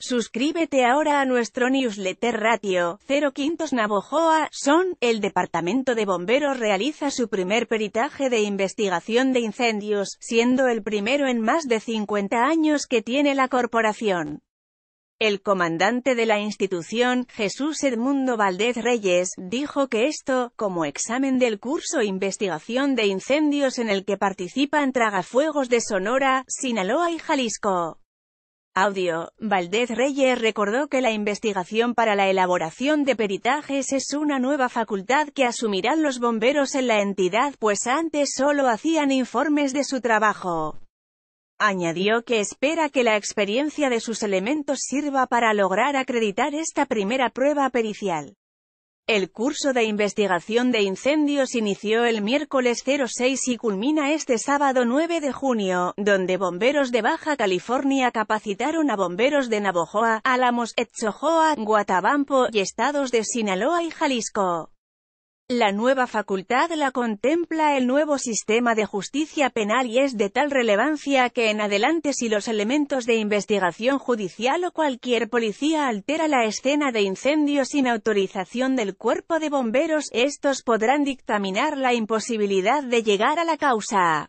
Suscríbete ahora a nuestro newsletter Ratio 0 Quintos Navojoa, Son. El Departamento de Bomberos realiza su primer peritaje de investigación de incendios, siendo el primero en más de 50 años que tiene la corporación. El comandante de la institución, Jesús Edmundo Valdez Reyes, dijo que esto, como examen del curso Investigación de Incendios en el que participan Tragafuegos de Sonora, Sinaloa y Jalisco, Audio, Valdez Reyes recordó que la investigación para la elaboración de peritajes es una nueva facultad que asumirán los bomberos en la entidad pues antes solo hacían informes de su trabajo. Añadió que espera que la experiencia de sus elementos sirva para lograr acreditar esta primera prueba pericial. El curso de investigación de incendios inició el miércoles 06 y culmina este sábado 9 de junio, donde bomberos de Baja California capacitaron a bomberos de Navojoa, Álamos, Etzojoa, Guatabampo y estados de Sinaloa y Jalisco. La nueva facultad la contempla el nuevo sistema de justicia penal y es de tal relevancia que en adelante si los elementos de investigación judicial o cualquier policía altera la escena de incendio sin autorización del cuerpo de bomberos, estos podrán dictaminar la imposibilidad de llegar a la causa.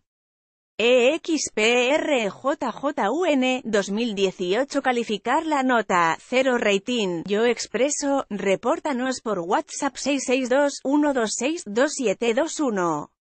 EXPRJJUN 2018 calificar la nota cero rating Yo Expreso, repórtanos por WhatsApp 662 126 2721